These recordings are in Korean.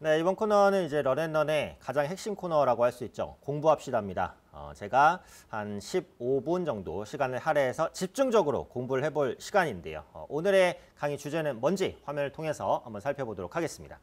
네, 이번 코너는 이제 런앤런의 가장 핵심 코너라고 할 수 있죠. 공부합시다입니다. 어, 제가 한 15분 정도 시간을 할애해서 집중적으로 공부를 해볼 시간인데요. 어, 오늘의 강의 주제는 뭔지 화면을 통해서 한번 살펴보도록 하겠습니다.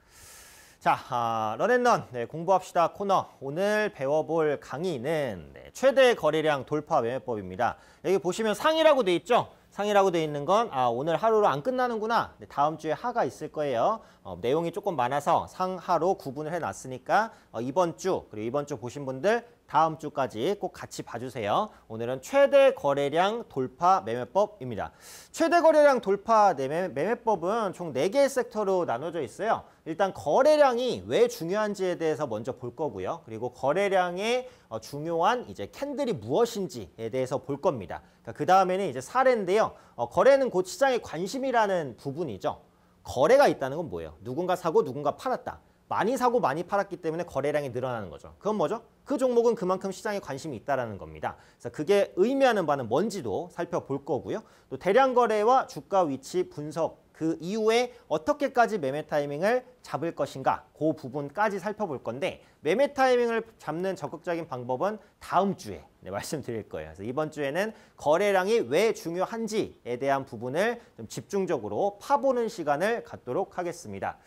자, 아, 런앤런 네, 공부합시다 코너 오늘 배워볼 강의는 네, 최대 거래량 돌파 매매법입니다. 여기 보시면 상이라고 돼 있죠? 상이라고 되어 있는 건 아, 오늘 하루로 안 끝나는구나. 네, 다음 주에 하가 있을 거예요. 어, 내용이 조금 많아서 상하로 구분을 해놨으니까 어, 이번 주 그리고 이번 주 보신 분들 다음 주까지 꼭 같이 봐주세요. 오늘은 최대 거래량 돌파 매매법입니다. 최대 거래량 돌파 매매, 매매법은 총4개의 섹터로 나눠져 있어요. 일단 거래량이 왜 중요한지에 대해서 먼저 볼 거고요. 그리고 거래량의 어, 중요한 이제 캔들이 무엇인지에 대해서 볼 겁니다. 그러니까 그 다음에는 이제 사례인데요. 어, 거래는 곧 시장의 관심이라는 부분이죠. 거래가 있다는 건 뭐예요? 누군가 사고 누군가 팔았다. 많이 사고 많이 팔았기 때문에 거래량이 늘어나는 거죠. 그건 뭐죠? 그 종목은 그만큼 시장에 관심이 있다는 겁니다. 그래서 그게 의미하는 바는 뭔지도 살펴볼 거고요. 또 대량 거래와 주가 위치 분석 그 이후에 어떻게까지 매매 타이밍을 잡을 것인가 그 부분까지 살펴볼 건데 매매 타이밍을 잡는 적극적인 방법은 다음 주에 네, 말씀드릴 거예요. 그래서 이번 주에는 거래량이 왜 중요한지에 대한 부분을 좀 집중적으로 파보는 시간을 갖도록 하겠습니다.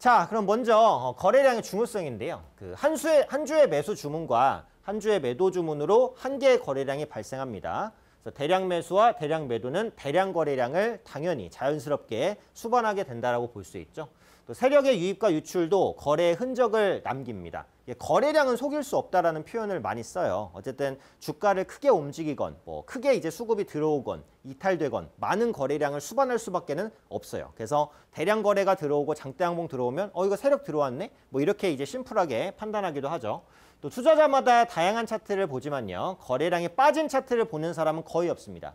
자, 그럼 먼저 어, 거래량의 중요성인데요. 그 한 주의 한 주의 매수 주문과 한 주의 매도 주문으로 한 개의 거래량이 발생합니다. 그래서 대량 매수와 대량 매도는 대량 거래량을 당연히 자연스럽게 수반하게 된다라고 볼 수 있죠. 세력의 유입과 유출도 거래의 흔적을 남깁니다. 거래량은 속일 수 없다라는 표현을 많이 써요. 어쨌든 주가를 크게 움직이건 뭐 크게 이제 수급이 들어오건 이탈되건 많은 거래량을 수반할 수밖에는 없어요. 그래서 대량 거래가 들어오고 장대 항봉 들어오면 어 이거 세력 들어왔네? 뭐 이렇게 이제 심플하게 판단하기도 하죠. 또 투자자마다 다양한 차트를 보지만요. 거래량이 빠진 차트를 보는 사람은 거의 없습니다.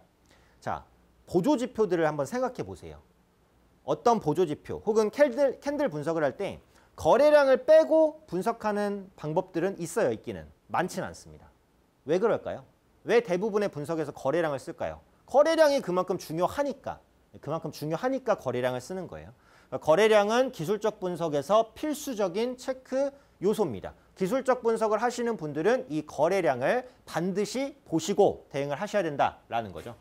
자, 보조 지표들을 한번 생각해 보세요. 어떤 보조지표 혹은 캔들, 캔들 분석을 할 때 거래량을 빼고 분석하는 방법들은 있어요 있기는 많지는 않습니다 왜 그럴까요? 왜 대부분의 분석에서 거래량을 쓸까요? 거래량이 그만큼 중요하니까 그만큼 중요하니까 거래량을 쓰는 거예요 그러니까 거래량은 기술적 분석에서 필수적인 체크 요소입니다. 기술적 분석을 하시는 분들은 이 거래량을 반드시 보시고 대응을 하셔야 된다라는 거죠.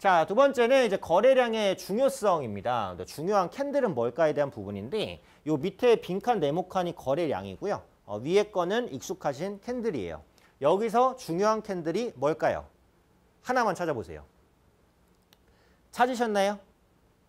자, 두 번째는 이제 거래량의 중요성입니다. 중요한 캔들은 뭘까에 대한 부분인데 요 밑에 빈칸 네모칸이 거래량이고요. 어, 위에 거는 익숙하신 캔들이에요. 여기서 중요한 캔들이 뭘까요? 하나만 찾아보세요. 찾으셨나요?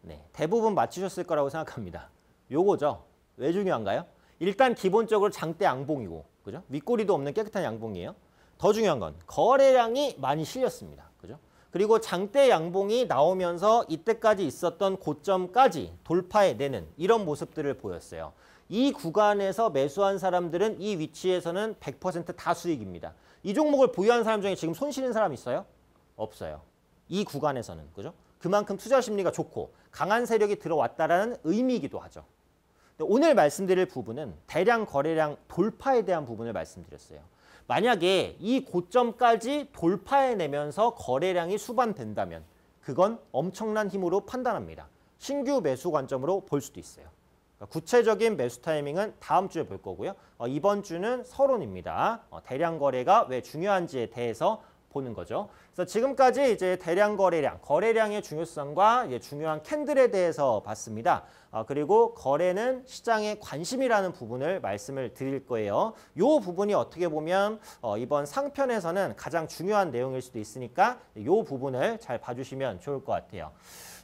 네, 대부분 맞추셨을 거라고 생각합니다. 요거죠. 왜 중요한가요? 일단 기본적으로 장대 양봉이고 그죠? 윗꼬리도 없는 깨끗한 양봉이에요. 더 중요한 건 거래량이 많이 실렸습니다. 그죠? 그리고 장대 양봉이 나오면서 이때까지 있었던 고점까지 돌파해내는 이런 모습들을 보였어요. 이 구간에서 매수한 사람들은 이 위치에서는 100%다 수익입니다. 이 종목을 보유한 사람 중에 지금 손실인 사람 있어요? 없어요. 이 구간에서는. 그죠? 그만큼 투자 심리가 좋고 강한 세력이 들어왔다라는 의미이기도 하죠. 오늘 말씀드릴 부분은 대량 거래량 돌파에 대한 부분을 말씀드렸어요. 만약에 이 고점까지 돌파해내면서 거래량이 수반된다면 그건 엄청난 힘으로 판단합니다. 신규 매수 관점으로 볼 수도 있어요. 그러니까 구체적인 매수 타이밍은 다음 주에 볼 거고요. 어, 이번 주는 서론입니다. 어, 대량 거래가 왜 중요한지에 대해서 보는 거죠. 그래서 지금까지 이제 대량 거래량, 거래량의 중요성과 중요한 캔들에 대해서 봤습니다. 아, 그리고 거래는 시장의 관심이라는 부분을 말씀을 드릴 거예요. 이 부분이 어떻게 보면 어, 이번 상편에서는 가장 중요한 내용일 수도 있으니까 이 부분을 잘 봐주시면 좋을 것 같아요.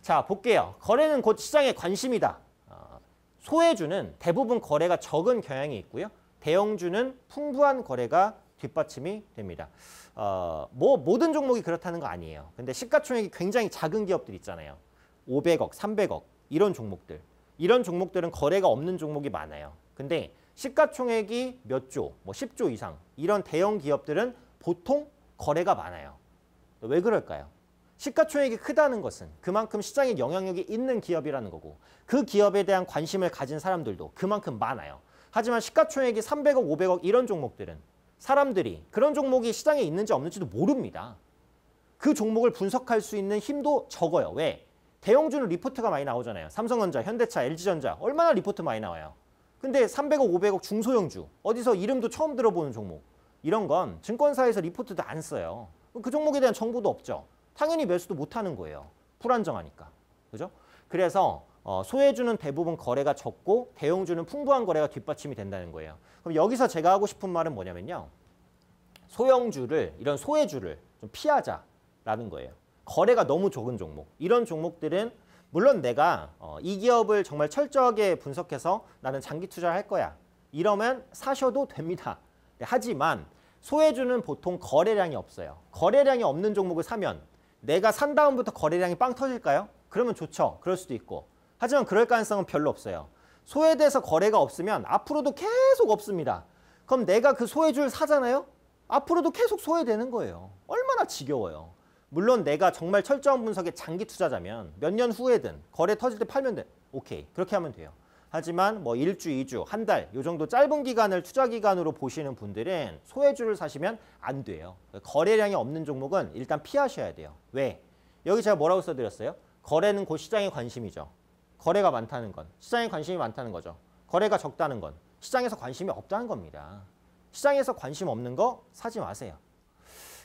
자, 볼게요. 거래는 곧 시장의 관심이다. 어, 소외주는 대부분 거래가 적은 경향이 있고요. 대형주는 풍부한 거래가 뒷받침이 됩니다. 어, 뭐 모든 종목이 그렇다는 거 아니에요. 근데 시가총액이 굉장히 작은 기업들 있잖아요. 500억, 300억 이런 종목들. 이런 종목들은 거래가 없는 종목이 많아요. 근데 시가총액이 몇 조, 뭐 10조 이상 이런 대형 기업들은 보통 거래가 많아요. 왜 그럴까요? 시가총액이 크다는 것은 그만큼 시장에 영향력이 있는 기업이라는 거고 그 기업에 대한 관심을 가진 사람들도 그만큼 많아요. 하지만 시가총액이 300억, 500억 이런 종목들은 사람들이 그런 종목이 시장에 있는지 없는지도 모릅니다. 그 종목을 분석할 수 있는 힘도 적어요. 왜? 대형주는 리포트가 많이 나오잖아요. 삼성전자, 현대차, LG전자 얼마나 리포트 많이 나와요. 근데 300억, 500억 중소형주 어디서 이름도 처음 들어보는 종목 이런 건 증권사에서 리포트도 안 써요. 그 종목에 대한 정보도 없죠. 당연히 매수도 못하는 거예요. 불안정하니까. 그죠? 그래서 어, 소외주는 대부분 거래가 적고 대형주는 풍부한 거래가 뒷받침이 된다는 거예요. 그럼 여기서 제가 하고 싶은 말은 뭐냐면요. 소형주를 이런 소외주를 좀 피하자라는 거예요. 거래가 너무 적은 종목 이런 종목들은 물론 내가 어, 이 기업을 정말 철저하게 분석해서 나는 장기 투자를 할 거야 이러면 사셔도 됩니다 네, 하지만 소외주는 보통 거래량이 없어요 거래량이 없는 종목을 사면 내가 산 다음부터 거래량이 빵 터질까요? 그러면 좋죠 그럴 수도 있고 하지만 그럴 가능성은 별로 없어요 소외돼서 거래가 없으면 앞으로도 계속 없습니다 그럼 내가 그 소외주를 사잖아요 앞으로도 계속 소외되는 거예요 얼마나 지겨워요 물론 내가 정말 철저한 분석에 장기 투자자면 몇 년 후에든 거래 터질 때 팔면 돼. 오케이. 그렇게 하면 돼요. 하지만 뭐 1주, 2주, 한 달 요 정도 짧은 기간을 투자 기간으로 보시는 분들은 소외주를 사시면 안 돼요. 거래량이 없는 종목은 일단 피하셔야 돼요. 왜? 여기 제가 뭐라고 써드렸어요? 거래는 곧 시장의 관심이죠. 거래가 많다는 건 시장에 관심이 많다는 거죠. 거래가 적다는 건 시장에서 관심이 없다는 겁니다. 시장에서 관심 없는 거 사지 마세요.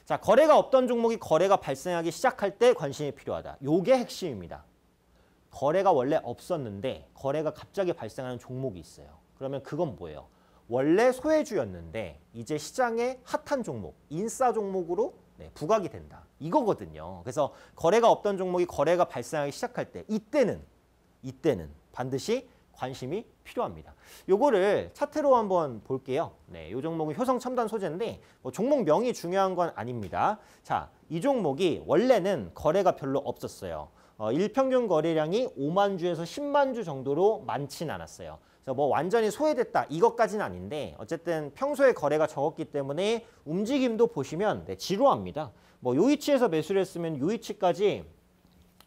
자, 거래가 없던 종목이 거래가 발생하기 시작할 때 관심이 필요하다. 요게 핵심입니다. 거래가 원래 없었는데 거래가 갑자기 발생하는 종목이 있어요. 그러면 그건 뭐예요? 원래 소외주였는데 이제 시장에 핫한 종목, 인싸 종목으로 네, 부각이 된다. 이거거든요. 그래서 거래가 없던 종목이 거래가 발생하기 시작할 때 이때는 이때는 반드시 관심이 필요합니다. 요거를 차트로 한번 볼게요. 네, 요 종목은 효성 첨단 소재인데 뭐 종목명이 중요한 건 아닙니다. 자, 이 종목이 원래는 거래가 별로 없었어요. 어, 일평균 거래량이 5만 주에서 10만 주 정도로 많진 않았어요. 그래서 뭐 완전히 소외됐다 이것까지는 아닌데 어쨌든 평소에 거래가 적었기 때문에 움직임도 보시면 네, 지루합니다. 뭐 요 위치에서 매수를 했으면 요 위치까지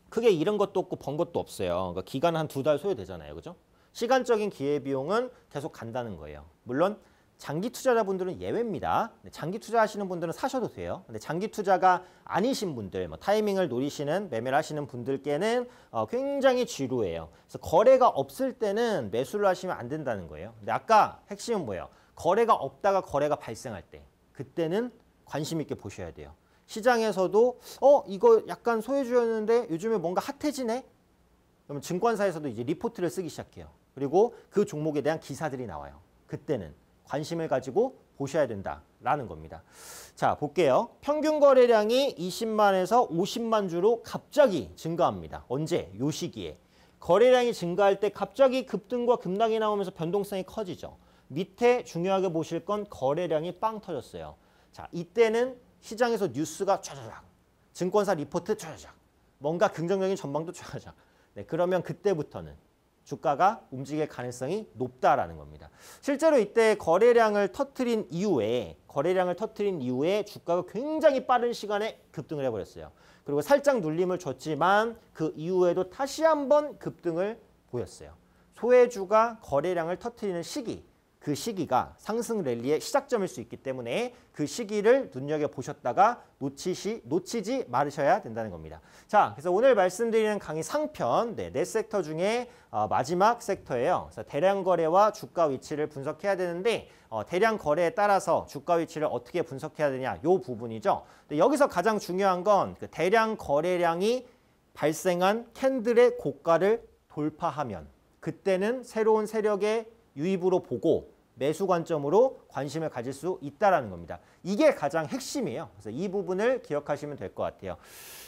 크게 잃은 것도 없고 번 것도 없어요. 그러니까 기간 한 두 달 소요되잖아요. 그죠? 시간적인 기회비용은 계속 간다는 거예요. 물론 장기 투자자분들은 예외입니다. 장기 투자하시는 분들은 사셔도 돼요. 근데 장기 투자가 아니신 분들, 뭐 타이밍을 노리시는 매매를 하시는 분들께는 어, 굉장히 지루해요. 그래서 거래가 없을 때는 매수를 하시면 안 된다는 거예요. 근데 아까 핵심은 뭐예요? 거래가 없다가 거래가 발생할 때 그때는 관심 있게 보셔야 돼요. 시장에서도 어 이거 약간 소외주였는데 요즘에 뭔가 핫해지네? 그러면 증권사에서도 이제 리포트를 쓰기 시작해요. 그리고 그 종목에 대한 기사들이 나와요. 그때는 관심을 가지고 보셔야 된다라는 겁니다. 자, 볼게요. 평균 거래량이 20만에서 50만 주로 갑자기 증가합니다. 언제? 요 시기에. 거래량이 증가할 때 갑자기 급등과 급락이 나오면서 변동성이 커지죠. 밑에 중요하게 보실 건 거래량이 빵 터졌어요. 자, 이때는 시장에서 뉴스가 촤자작, 증권사 리포트 촤자작, 뭔가 긍정적인 전망도 촤자작. 네, 그러면 그때부터는 주가가 움직일 가능성이 높다라는 겁니다. 실제로 이때 거래량을 터트린 이후에 거래량을 터트린 이후에 주가가 굉장히 빠른 시간에 급등을 해버렸어요. 그리고 살짝 눌림을 줬지만 그 이후에도 다시 한번 급등을 보였어요. 소외주가 거래량을 터트리는 시기 그 시기가 상승 랠리의 시작점일 수 있기 때문에 그 시기를 눈여겨보셨다가 놓치시, 놓치지 말으셔야 된다는 겁니다. 자, 그래서 오늘 말씀드리는 강의 상편, 네, 넷 네 섹터 중에 어, 마지막 섹터예요. 그래서 대량 거래와 주가 위치를 분석해야 되는데 어, 대량 거래에 따라서 주가 위치를 어떻게 분석해야 되냐, 요 부분이죠. 근데 여기서 가장 중요한 건 그 대량 거래량이 발생한 캔들의 고가를 돌파하면 그때는 새로운 세력의 유입으로 보고 매수 관점으로 관심을 가질 수있다는 겁니다. 이게 가장 핵심이에요. 그래서 이 부분을 기억하시면 될 것 같아요.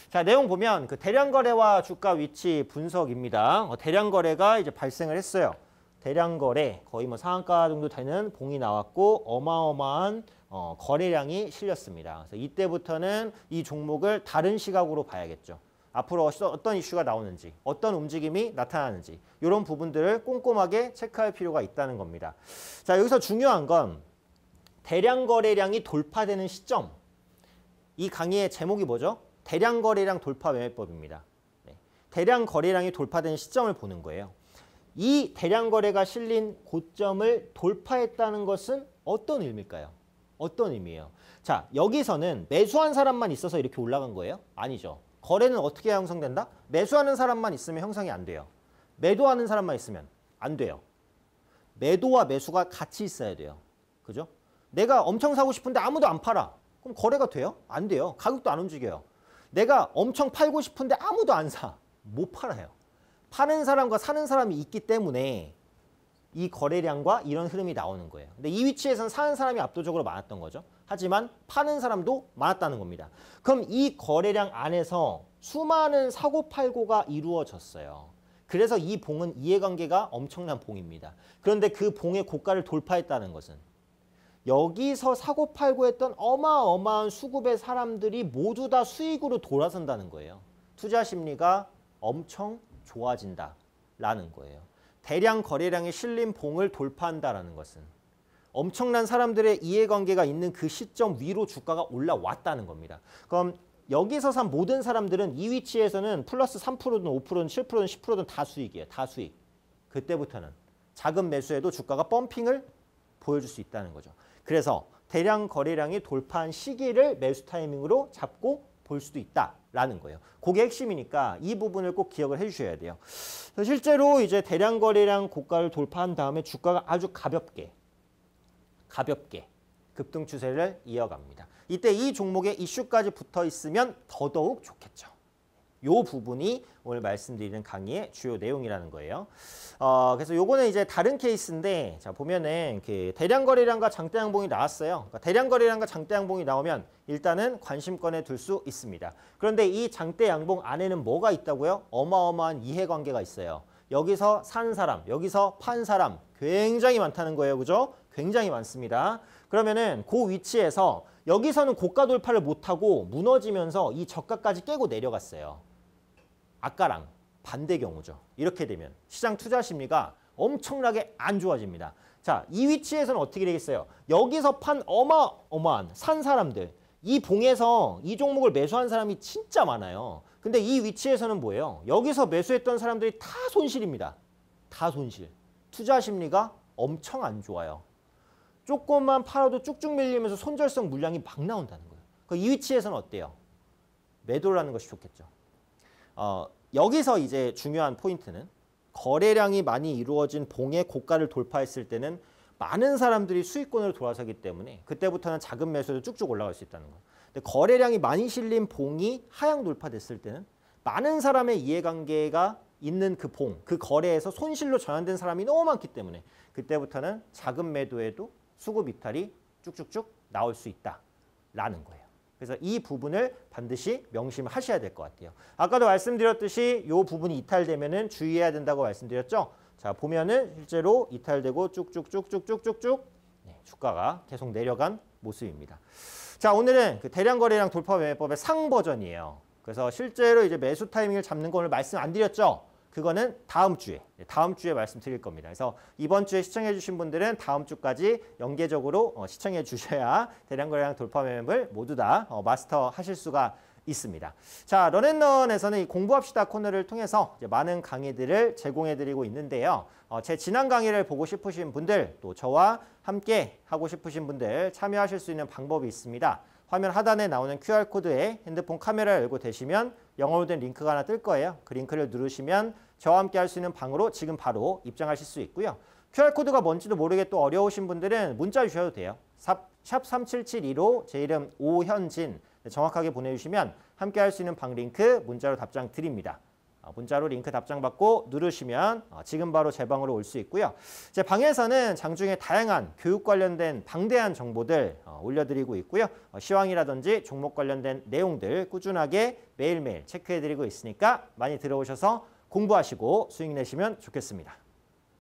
자, 내용 보면 그 대량 거래와 주가 위치 분석입니다. 어, 대량 거래가 이제 발생을 했어요. 대량 거래, 거의 뭐 상한가 정도 되는 봉이 나왔고 어마어마한 어, 거래량이 실렸습니다. 그래서 이때부터는 이 종목을 다른 시각으로 봐야겠죠. 앞으로 어떤 이슈가 나오는지 어떤 움직임이 나타나는지 이런 부분들을 꼼꼼하게 체크할 필요가 있다는 겁니다. 자 여기서 중요한 건 대량 거래량이 돌파되는 시점 이 강의의 제목이 뭐죠? 대량 거래량 돌파 매매법입니다. 네. 대량 거래량이 돌파된 시점을 보는 거예요. 이 대량 거래가 실린 고점을 돌파했다는 것은 어떤 의미일까요? 어떤 의미예요? 자, 여기서는 매수한 사람만 있어서 이렇게 올라간 거예요? 아니죠. 거래는 어떻게 형성된다? 매수하는 사람만 있으면 형성이 안 돼요. 매도하는 사람만 있으면 안 돼요. 매도와 매수가 같이 있어야 돼요. 그죠? 내가 엄청 사고 싶은데 아무도 안 팔아. 그럼 거래가 돼요? 안 돼요. 가격도 안 움직여요. 내가 엄청 팔고 싶은데 아무도 안 사. 못 팔아요. 파는 사람과 사는 사람이 있기 때문에 이 거래량과 이런 흐름이 나오는 거예요. 근데 이 위치에서는 사는 사람이 압도적으로 많았던 거죠. 하지만 파는 사람도 많았다는 겁니다. 그럼 이 거래량 안에서 수많은 사고팔고가 이루어졌어요. 그래서 이 봉은 이해관계가 엄청난 봉입니다. 그런데 그 봉의 고가를 돌파했다는 것은 여기서 사고팔고 했던 어마어마한 수급의 사람들이 모두 다 수익으로 돌아선다는 거예요. 투자 심리가 엄청 좋아진다라는 거예요. 대량 거래량이 실린 봉을 돌파한다라는 것은 엄청난 사람들의 이해관계가 있는 그 시점 위로 주가가 올라왔다는 겁니다. 그럼 여기서 산 모든 사람들은 이 위치에서는 플러스 3%든 5%든 7%든 10%든 다 수익이에요. 다 수익. 그때부터는 작은 매수에도 주가가 펌핑을 보여줄 수 있다는 거죠. 그래서 대량 거래량이 돌파한 시기를 매수 타이밍으로 잡고 볼 수도 있다라는 거예요. 그게 핵심이니까 이 부분을 꼭 기억을 해주셔야 돼요. 실제로 이제 대량 거래량 고가를 돌파한 다음에 주가가 아주 가볍게 가볍게 급등 추세를 이어갑니다. 이때 이종목의 이슈까지 붙어 있으면 더더욱 좋겠죠. 요 부분이 오늘 말씀드리는 강의의 주요 내용이라는 거예요. 어, 그래서 요거는 이제 다른 케이스인데 자 보면은 그 대량 거래량과 장대 양봉이 나왔어요. 그러니까 대량 거래량과 장대 양봉이 나오면 일단은 관심권에 둘 수 있습니다. 그런데 이 장대 양봉 안에는 뭐가 있다고요? 어마어마한 이해관계가 있어요. 여기서 산 사람, 여기서 판 사람 굉장히 많다는 거예요. 그죠? 굉장히 많습니다. 그러면은 그 위치에서 여기서는 고가 돌파를 못하고 무너지면서 이 저가까지 깨고 내려갔어요. 아까랑 반대 경우죠. 이렇게 되면 시장 투자 심리가 엄청나게 안 좋아집니다. 자, 이 위치에서는 어떻게 되겠어요? 여기서 판 어마어마한 산 사람들, 이 봉에서 이 종목을 매수한 사람이 진짜 많아요. 근데 이 위치에서는 뭐예요? 여기서 매수했던 사람들이 다 손실입니다. 다 손실. 투자 심리가 엄청 안 좋아요. 조금만 팔아도 쭉쭉 밀리면서 손절성 물량이 막 나온다는 거예요. 그 이 위치에서는 어때요? 매도를 하는 것이 좋겠죠. 어, 여기서 이제 중요한 포인트는 거래량이 많이 이루어진 봉의 고가를 돌파했을 때는 많은 사람들이 수익권으로 돌아서기 때문에 그때부터는 작은 매수도 쭉쭉 올라갈 수 있다는 거예요. 근데 거래량이 많이 실린 봉이 하향 돌파됐을 때는 많은 사람의 이해관계가 있는 그 봉, 그 거래에서 손실로 전환된 사람이 너무 많기 때문에 그때부터는 작은 매도에도 수급 이탈이 쭉쭉쭉 나올 수 있다라는 거예요. 그래서 이 부분을 반드시 명심하셔야 될 것 같아요. 아까도 말씀드렸듯이 이 부분이 이탈되면은 주의해야 된다고 말씀드렸죠. 자 보면은 실제로 이탈되고 쭉쭉쭉쭉쭉쭉쭉 네, 주가가 계속 내려간 모습입니다. 자 오늘은 그 대량 거래량 돌파 매매법의 상 버전이에요. 그래서 실제로 이제 매수 타이밍을 잡는 거 오늘 말씀 안 드렸죠. 그거는 다음 주에 예, 다음 주에 말씀드릴 겁니다. 그래서 이번 주에 시청해 주신 분들은 다음 주까지 연계적으로 어, 시청해 주셔야 대량 거래량 돌파 매매를 모두 다 어, 마스터하실 수가 있습니다. 자, 런앤런에서는 이 공부합시다 코너를 통해서 많은 강의들을 제공해드리고 있는데요. 어, 제 지난 강의를 보고 싶으신 분들, 또 저와 함께 하고 싶으신 분들 참여하실 수 있는 방법이 있습니다. 화면 하단에 나오는 QR코드에 핸드폰 카메라 를 열고 되시면 영어로 된 링크가 하나 뜰 거예요. 그 링크를 누르시면 저와 함께 할 수 있는 방으로 지금 바로 입장하실 수 있고요. QR코드가 뭔지도 모르게 또 어려우신 분들은 문자 주셔도 돼요. 샵 3772로 제 이름 오현진 정확하게 보내주시면 함께 할 수 있는 방 링크 문자로 답장 드립니다. 어, 문자로 링크 답장 받고 누르시면 어, 지금 바로 제 방으로 올 수 있고요. 제 방에서는 장중에 다양한 교육 관련된 방대한 정보들 어, 올려드리고 있고요. 시황이라든지 종목 관련된 내용들 꾸준하게 매일매일 체크해드리고 있으니까 많이 들어오셔서 공부하시고 수익 내시면 좋겠습니다.